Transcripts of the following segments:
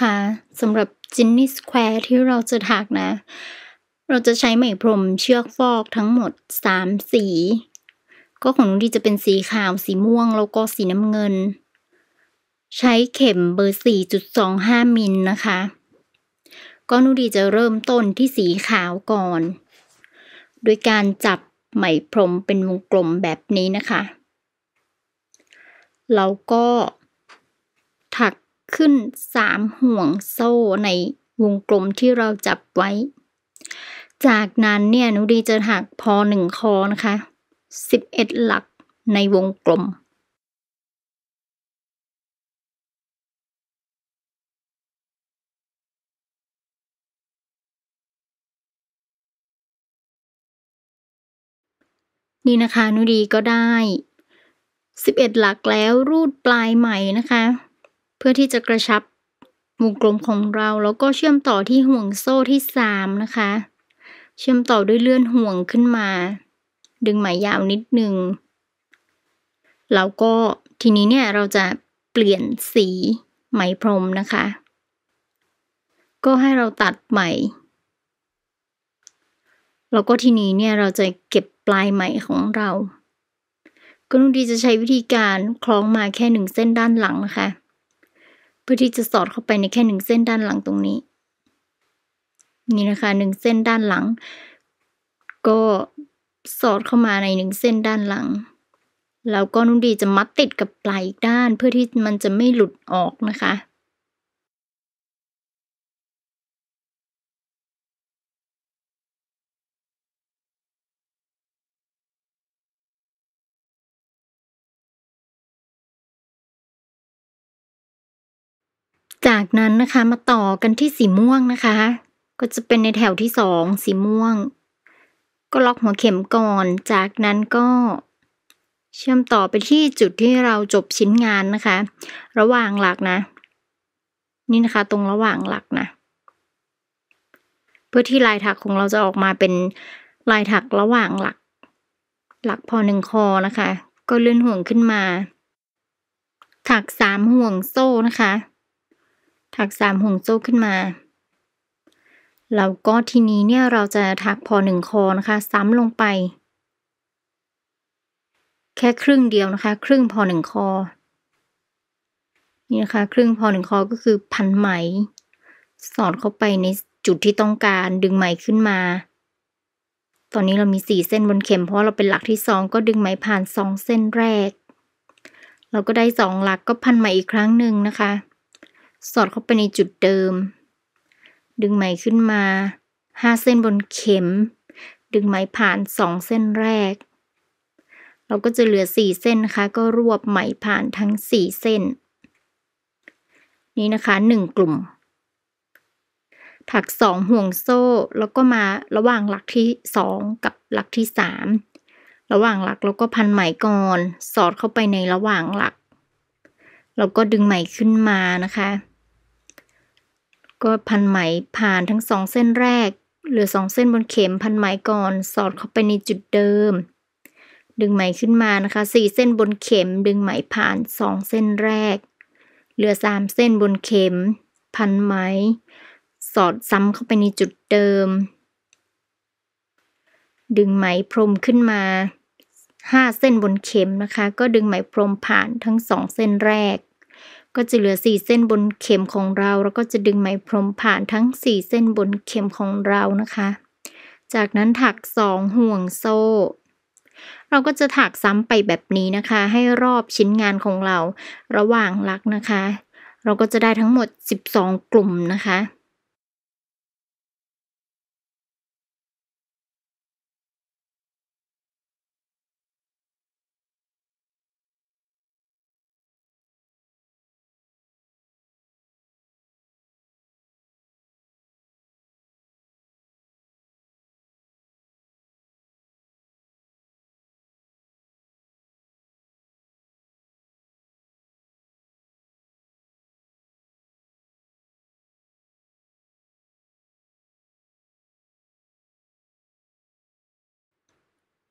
คะสำหรับจินนี่สแควร์ที่เราจะถักนะ เราจะใช้ไหมพรมเชือกฟอกทั้งหมดสามสี ก็ของนุ้ดีจะเป็นสีขาวสีม่วงแล้วก็สีน้ำเงิน ใช้เข็มเบอร์สสี่จุดองห้ามิลนะคะ ก็นุดีจะเริ่มต้นที่สีขาวก่อน โดยการจับไหมพรมเป็นวงกลมแบบนี้นะคะ แล้วก็ขึ้น 3 ห่วงโซ่ในวงกลมที่เราจับไว้ จากนั้นเนี่ยนุดีจะหักพอหนึ่งคอนะคะ 11 หลักในวงกลม นี่นะคะนุดีก็ได้ 11 หลักแล้วรูดปลายใหม่นะคะพื่อที่จะกระชับวงกลมของเรา แล้วก็เชื่อมต่อที่ห่วงโซ่ที่สามนะคะ เชื่อมต่อด้วยเลื่อนห่วงขึ้นมา ดึงไหมยาวนิดหนึ่งแล้วก็ทีนี้เนี่ยเราจะเปลี่ยนสีไหมพรมนะคะ ก็ให้เราตัดไหม แล้วก็ทีนี้เนี่ยเราจะเก็บปลายไหมของเราก็นุ่นดีจะใช้วิธีการคล้องมาแค่หนึ่งเส้นด้านหลังนะคะพื่อที่จะสอดเข้าไปในแค่หนึ่งเส้นด้านหลังตรงนี้ นี่นะคะหนึ่งเส้นด้านหลัง ก็สอดเข้ามาในหนึ่งเส้นด้านหลัง แล้วก็นุ่นดีจะมัดติดกับปลายอีกด้านเพื่อที่มันจะไม่หลุดออกนะคะจากนั้นนะคะ มาต่อกันที่สีม่วงนะคะ ก็จะเป็นในแถวที่สองสีม่วง ก็ล็อกหัวเข็มก่อน จากนั้นก็เชื่อมต่อไปที่จุดที่เราจบชิ้นงานนะคะ ระหว่างหลักนะนี่นะคะ ตรงระหว่างหลักนะเพื่อที่ลายถักของเราจะออกมาเป็นลายถักระหว่างหลัก หลักพอหนึ่งคอนะคะ ก็เลื่อนห่วงขึ้นมา ถักสามห่วงโซ่นะคะถักสามห่วงโซ่ขึ้นมาแล้วก็ทีนี้เนี่ยเราจะถักพอหนึ่งคอนะคะ ซ้ำลงไป แค่ครึ่งเดียวนะคะ ครึ่งพอหนึ่งคอนี่นะคะครึ่งพอหนึ่งคอก็คือพันไหม สอดเข้าไปในจุดที่ต้องการดึงไหมขึ้นมา ตอนนี้เรามีสี่เส้นบนเข็มเพราะเราเป็นหลักที่สองก็ดึงไหมผ่านสองเส้นแรก เราก็ได้สองหลักก็พันไหมอีกครั้งหนึ่งนะคะสอดเข้าไปในจุดเดิม ดึงไหมขึ้นมาห้าเส้นบนเข็ม ดึงไหมผ่านสองเส้นแรก เราก็จะเหลือสี่เส้นนะคะ ก็รวบไหมผ่านทั้งสี่เส้น นี่นะคะหนึ่งกลุ่ม ถักสองห่วงโซ่ แล้วก็มาระหว่างหลักที่สองกับหลักที่สาม ระหว่างหลักเราก็พันไหมก่อน สอดเข้าไปในระหว่างหลักเราก็ดึงไหมขึ้นมานะคะก็พันไหมผ่านทั้งสองเส้นแรกเหลือสองเส้นบนเข็ม พันไหมก่อนสอดเข้าไปในจุดเดิม ดึงไหมขึ้นมานะคะสี่เส้นบนเข็ม ดึงไหมผ่านสองเส้นแรก เหลือสามเส้นบนเข็ม พันไหมสอดซ้ำเข้าไปในจุดเดิม ดึงไหมพรมขึ้นมาห้าเส้นบนเข็มนะคะ ก็ดึงไหมพรมผ่านทั้งสองเส้นแรกก็จะเหลือ 4 เส้นบนเข็มของเรา แล้วก็จะดึงไหมพรมผ่านทั้ง 4 เส้นบนเข็มของเรานะคะ จากนั้นถัก 2 ห่วงโซ่ เราก็จะถักซ้ำไปแบบนี้นะคะ ให้รอบชิ้นงานของเราระหว่างลักนะคะ เราก็จะได้ทั้งหมด 12 กลุ่มนะคะ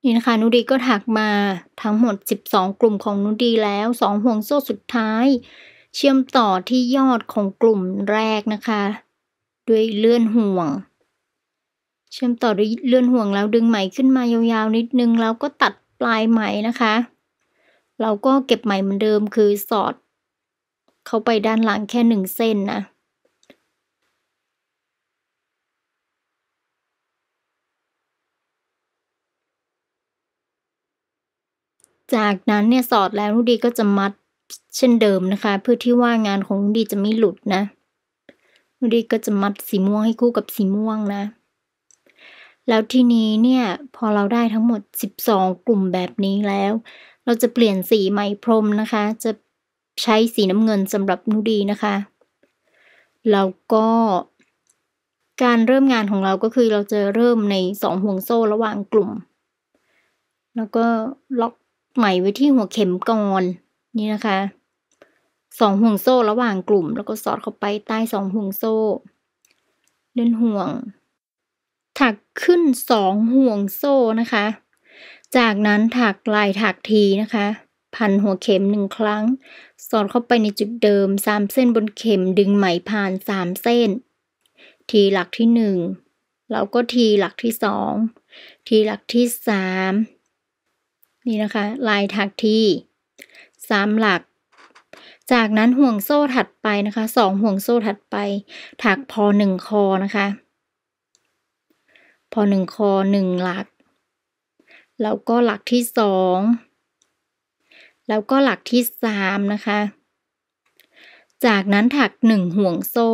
นี่นะคะนุดีก็ถักมาทั้งหมด12กลุ่มของนุดีแล้ว2ห่วงโซ่สุดท้ายเชื่อมต่อที่ยอดของกลุ่มแรกนะคะด้วยเลื่อนห่วง เชื่อมต่อด้วยเลื่อนห่วงแล้วดึงไหมขึ้นมายาวๆนิดนึงแล้วก็ตัดปลายไหมนะคะ เราก็เก็บไหมเหมือนเดิมคือ สอด เข้าไปด้านหลังแค่หนึ่งเส้นนะจากนั้นเนี่ยสอดแล้วนุดีก็จะมัดเช่นเดิมนะคะ เพื่อที่ว่างานของนุดีจะไม่หลุดนะ นุดีก็จะมัดสีม่วงให้คู่กับสีม่วงนะ แล้วทีนี้เนี่ยพอเราได้ทั้งหมด12กลุ่มแบบนี้แล้ว เราจะเปลี่ยนสีไหมพรมนะคะ จะใช้สีน้ำเงินสำหรับนุดีนะคะแล้วก็การเริ่มงานของเราก็คือเราจะเริ่มในสองห่วงโซ่ระหว่างกลุ่ม แล้วก็ล็อกไหมไว้ที่หัวเข็มก่อนนี่นะคะสองห่วงโซ่ระหว่างกลุ่มแล้วก็สอดเข้าไปใต้สองห่วงโซ่เดินห่วง ถักขึ้นสองห่วงโซ่นะคะ จากนั้นถักลายถักทีนะคะ พันหัวเข็มหนึ่งครั้งสอดเข้าไปในจุดเดิมสามเส้นบนเข็มดึงไหมผ่านสามเส้น ทีหลักที่หนึ่งแล้วก็ทีหลักที่สองทีหลักที่สามนี่นะคะลายถักที่สามหลัก จากนั้นห่วงโซ่ถัดไปนะคะสองห่วงโซ่ถัดไป ถักพอหนึ่งคอนะคะ พอหนึ่งคอหนึ่งหลักแล้วก็หลักที่สองแล้วก็หลักที่สามนะคะ จากนั้นถักหนึ่งห่วงโซ่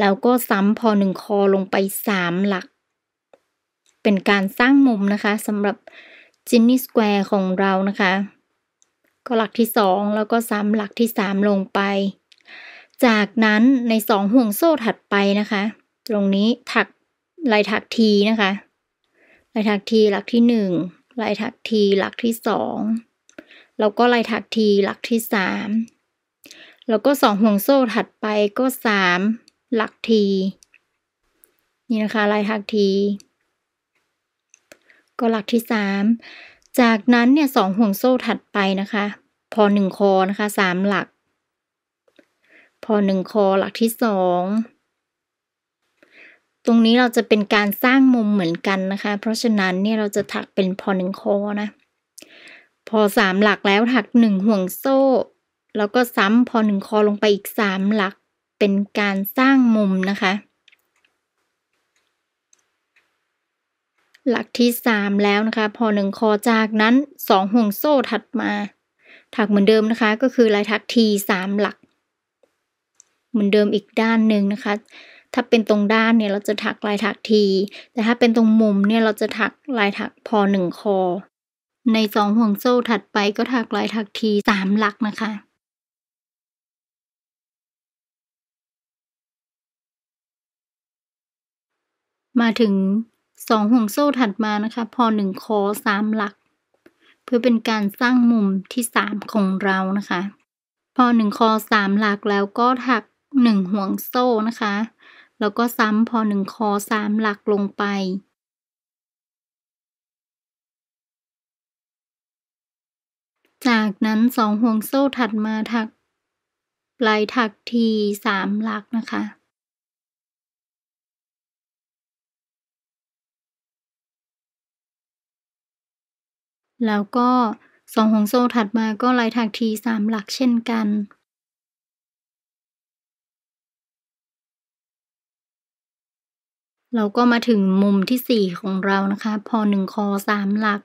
แล้วก็ซ้ำพอหนึ่งคอลงไปสามหลัก เป็นการสร้างมุมนะคะสำหรับจินนี่สแควร์ของเรานะคะ ก็หลักที่สอง แล้วก็ซ้ำหลักที่สามลงไป จากนั้นในสองห่วงโซ่ถัดไปนะคะ ตรงนี้ถักลายถักทีนะคะ ลายถักทีหลักที่หนึ่งลายถักทีหลักที่สองแล้วก็ลายถักทีหลักที่สามแล้วก็สองห่วงโซ่ถัดไปก็สามหลักที นี่นะคะลายถักทีก็หลักที่สาม จากนั้นเนี่ยสองห่วงโซ่ถัดไปนะคะ พอหนึ่งคอนะคะสามหลัก พอหนึ่งคอหลักที่สอง ตรงนี้เราจะเป็นการสร้างมุมเหมือนกันนะคะ เพราะฉะนั้นเนี่ยเราจะถักเป็นพอหนึ่งคอนะ พอสามหลักแล้วถักหนึ่งห่วงโซ่ แล้วก็ซ้ำพอหนึ่งคอลงไปอีกสามหลัก เป็นการสร้างมุมนะคะหลักที่ 3 แล้วนะคะ พอหนึ่งคอจากนั้น 2 ห่วงโซ่ถัดมา ถักเหมือนเดิมนะคะก็คือลายถักทีมหลัก เหมือนเดิมอีกด้านหนึ่งนะคะ ถ้าเป็นตรงด้านเนี่ยเราจะถักลายถักทีแต่ถ้าเป็นตรงมุมเนี่ยเราจะถักลายถักพอหนึ่งคอ ในสองห่วงโซ่ถัดไปก็ถักลายถักทีสามหลักนะคะ มาถึงสองห่วงโซ่ถัดมานะคะ พอหนึ่งคอสามหลัก เพื่อเป็นการสร้างมุมที่สามของเรานะคะ พอหนึ่งคอสามหลักแล้วก็ถักหนึ่งห่วงโซ่นะคะ แล้วก็ซ้ำพอหนึ่งคอสามหลักลงไป จากนั้นสองห่วงโซ่ถัดมาถักปลายถักทีสามหลักนะคะแล้วก็สอง่วงโซ่ถัดมาก็ลายถักทีสามหลักเช่นกัน เราก็มาถึงมุมที่สี่ของเรานะคะ พอหนึ่งคอสามหลัก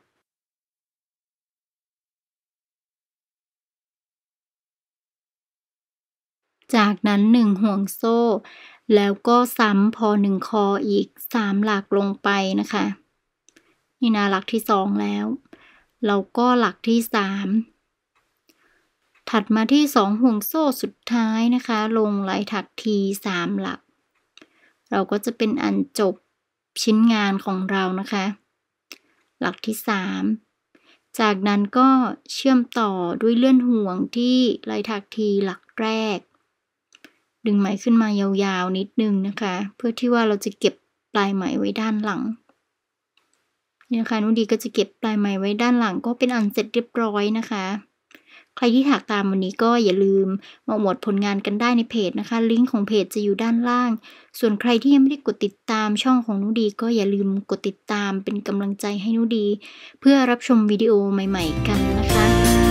จากนั้นหนึ่งห่วงโซ่ แล้วก็ซ้ำพอหนึ่งคออีกสามหลักลงไปนะคะ นี่นาหลักที่สองแล้วแล้วก็หลักที่ 3 ถัดมาที่ 2 ห่วงโซ่สุดท้ายนะคะ ลงลายถักที3หลัก เราก็จะเป็นอันจบชิ้นงานของเรานะคะ หลักที่ 3 จากนั้นก็เชื่อมต่อด้วยเลื่อนห่วงที่ลายถักทีหลักแรก ดึงไหมขึ้นมายาวๆนิดนึงนะคะ เพื่อที่ว่าเราจะเก็บปลายไหมไว้ด้านหลังเนี่ยค่ะนุ่นดีก็จะเก็บปลายไหมไว้ด้านหลังก็เป็นอันเสร็จเรียบร้อยนะคะ ใครที่ถากตามวันนี้ก็อย่าลืมมาหมดผลงานกันได้ในเพจนะคะลิงก์ของเพจจะอยู่ด้านล่าง ส่วนใครที่ยังไม่ได้กดติดตามช่องของนุดีก็อย่าลืมกดติดตามเป็นกำลังใจให้นุดี เพื่อรับชมวิดีโอใหม่ๆ กันนะคะ